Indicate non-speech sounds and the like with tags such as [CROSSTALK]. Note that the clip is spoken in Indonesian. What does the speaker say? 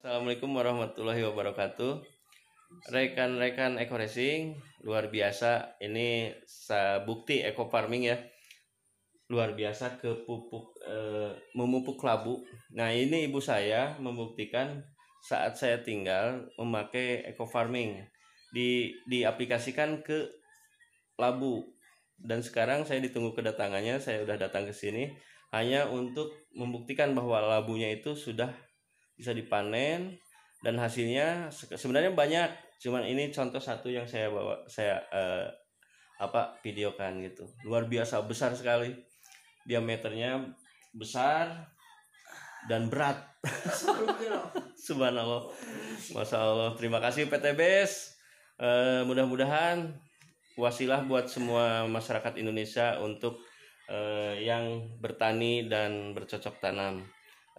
Assalamualaikum warahmatullahi wabarakatuh. Rekan-rekan eco racing luar biasa ini bukti eco farming ya. Luar biasa ke pupuk e, eh, memupuk labu. Nah, ini ibu saya membuktikan saat saya tinggal memakai eco farming di diaplikasikan ke labu. Dan sekarang saya ditunggu kedatangannya, saya sudah datang ke sini hanya untuk membuktikan bahwa labunya itu sudah bisa dipanen dan hasilnya sebenarnya banyak cuman ini contoh satu yang saya bawa saya eh, apa videokan gitu luar biasa besar sekali diameternya besar dan berat [LAUGHS] subhanallah masya allah terima kasih PTBS eh, mudah-mudahan wasilah buat semua masyarakat Indonesia untuk eh, yang bertani dan bercocok tanam